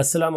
Aslam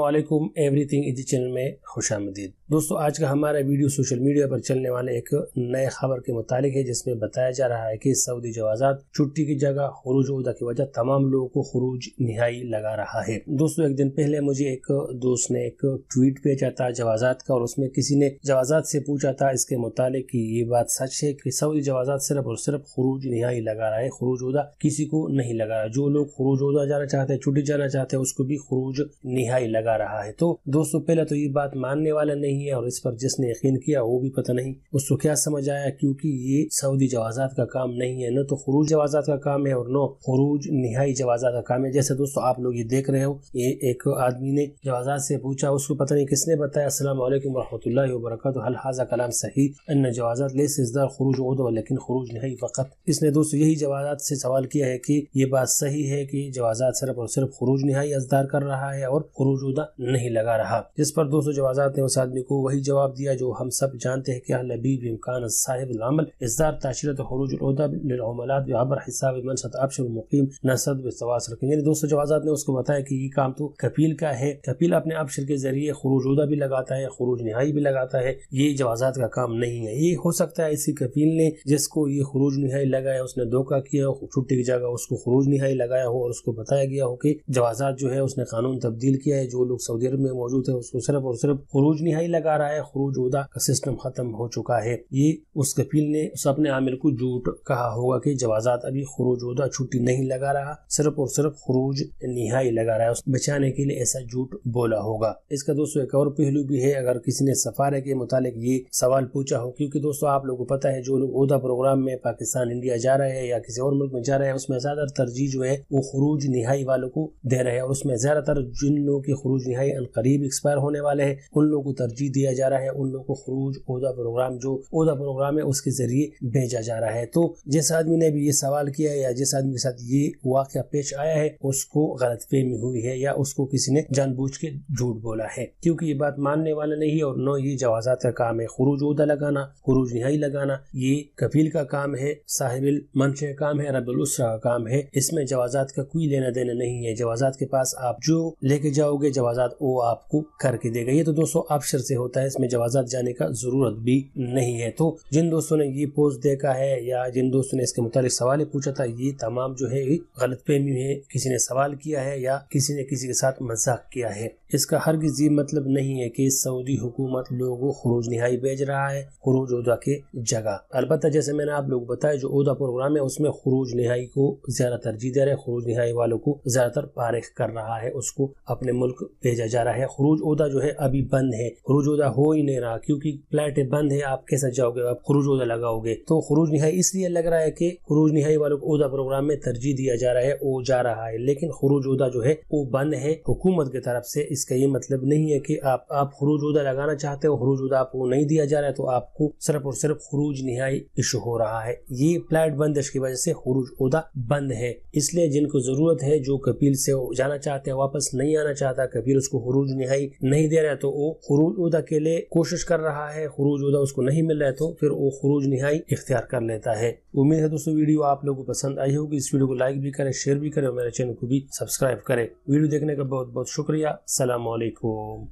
everything easy channel में खुश आमदीद दोस्तों आज का हमारा वीडियो सोशल मीडिया पर चलने वाले एक नए खबर के मुतालिक है जिसमें बताया जा रहा है कि सऊदी जवाजात छुट्टी की जगह खरूज उदा की वजह तमाम लोगों को खरूज निहाई लगा रहा है दोस्तों एक दिन पहले मुझे एक दोस्त ने एक ट्वीट भेजा था जवाजात का और उसमें किसी ने जवाजात से पूछा था इसके मुताबिक की ये बात सच है की सऊदी जवाजात सिर्फ और सिर्फ खरूज निहाई लगा रहा है खरूज उदा किसी को नहीं लगा रहा जो लोग खरूज उदा जाना चाहते हैं छुट्टी जाना चाहते हैं उसको भी खरूज निहाई लगा रहा है तो दोस्तों पहले तो ये बात मानने वाला नहीं नहीं है और इस पर जिसने यकीन किया वो भी पता नहीं उसको क्या समझ आया क्योंकि ये सऊदी जवाजात का काम नहीं है न तो खरूज जवाजात का काम है और न खरूज नहाई जवाजात का काम है जैसे दोस्तों आप लोग ये देख रहे हो ये एक आदमी ने जवाजात से पूछा उसको पता नहीं किसने बताया असलम वरहमल वरक हल हाजा कलाम सही अन्य जवाजात ले सजदार खरूज उदो लेकिन खरूज नहीं फ़कत इसने दोस्तों यही जवाजात से सवाल किया है कि ये बात सही है कि जवाजात सिर्फ और सिर्फ खरूज नहाई अजदार कर रहा है और खरूज उदा नहीं लगा रहा जिस पर दोस्तों जवाजात ने उस आदमी को वही जवाब दिया जो हम सब जानते हैं कि नबी बिमकान साहिब अमल इसदार तशरत खरूजमलात बबर हिसाब मनसद अबशर मुकीम नसद यानी दोस्तों जवाजात ने उसको बताया कि ये काम तो कपील का है कपील अपने अबशर के जरिए उदा भी लगाता है खरूज नहाई भी लगाता है ये जवाजात का काम नहीं है ये हो सकता है इसी कपील ने जिसको ये खरूज नहाई लगाया उसने धोखा किया छुट्टी की जगह उसको खरूज नहाई लगाया हो और उसको बताया गया हो कि जवाजात जो है उसने कानून तब्दील किया है जो लोग सऊदी अरब में मौजूद है उसको सिर्फ और सिर्फ खरूज नहाई लगा रहा है खरूज उदा का सिस्टम खत्म हो चुका है ये उस कपील ने उस अपने आमिर को झूठ कहा होगा कि जवाजात अभी खरूज उदा छुट्टी नहीं लगा रहा सिर्फ और सिर्फ खरूज नहाई लगा रहा है बचाने के लिए ऐसा झूठ बोला होगा इसका दोस्तों एक और पहलू भी है अगर किसी ने सफारे के मुतालिक ये सवाल पूछा हो क्योंकि दोस्तों आप लोगों को पता है जो लोग उदा प्रोग्राम में पाकिस्तान इंडिया जा रहे हैं या किसी और मुल्क में जा रहे हैं उसमें ज्यादा तरजीह जो है वो खरूज नहाई वालों को दे रहे हैं और उसमें ज्यादातर जिन लोगों की खरूज नहाई करीब एक्सपायर होने वाले हैं उन लोगों को तरजीह भी दिया जा रहा है उन लोगों को खरूज उहदा प्रोग्राम जो उहदा प्रोग्राम है उसके जरिए भेजा जा रहा है तो जिस आदमी ने भी ये सवाल किया है या जिस आदमी के साथ ये वाक्य पेश आया है उसको गलत फेमी हुई है या उसको किसी ने जानबूझ के झूठ बोला है क्योंकि ये बात मानने वाला नहीं है और न ये जवाजात का काम है खरूज उहदा लगाना खरूज नहाई लगाना ये कफील का काम है साहिबिल का काम है रबुलसरा का काम है इसमें जवाजात का कोई लेना देना नहीं है जवाजात के पास आप जो लेके जाओगे जवाजात वो आपको करके देगा ये तो दोस्तों आप शर्त से होता है इसमें जवाजात जाने का ज़रूरत भी नहीं है तो जिन दोस्तों ने ये पोस्ट देखा है या जिन दोस्तों ने इसके मुतालिक सवाल पूछा था ये तमाम जो है गलत फहमी है किसी ने सवाल किया है या किसी ने किसी के साथ मजाक किया है इसका हर किसी मतलब नहीं है की सऊदी हुकूमत लोगो खरूज नहाई भेज रहा है खरूज उदा के जगह अलबत्त जैसे मैंने आप लोग बताया जो उदा प्रोग्राम है उसमें खरूज नहाई को ज्यादा तरजीह दे रहे खरूज नहाई वालों को ज्यादातर पारिख कर रहा है उसको अपने मुल्क भेजा जा रहा है खरूज उदा जो है अभी बंद है खरूज उदा हो ही नहीं रहा क्योंकि फ्लैटें बंद है आप कैसे जाओगे आप उदा लगाओगे तो खरूज नहाई इसलिए लग रहा है कि खरूज नहाई वालों को उदा प्रोग्राम में तरजीह दिया जा रहा है वो जा रहा है लेकिन उदा जो है वो बंद है हुकूमत की तरफ से इसका ये मतलब नहीं है कि आप आप उदा लगाना चाहते हो उदा आपको नहीं दिया जा रहा है तो आपको सिर्फ और सिर्फ खरूज नहाई इशू हो रहा है ये फ्लैट बंदिश की वजह से खरूज उदा बंद है इसलिए जिनको जरूरत है जो कपिल से जाना चाहते हैं वापस नहीं आना चाहता कपिल उसको खरूज नहाई नहीं दे रहा है तो वो खरूज खुद अकेले कोशिश कर रहा है खरूज उदा उसको नहीं मिल रहा है तो फिर वो खरूज नहाई इख्तियार कर लेता है उम्मीद है दोस्तों वीडियो आप लोगों को पसंद आई होगी इस वीडियो को लाइक भी करें शेयर भी करें और मेरे चैनल को भी सब्सक्राइब करें वीडियो देखने का बहुत बहुत शुक्रिया सलामकुम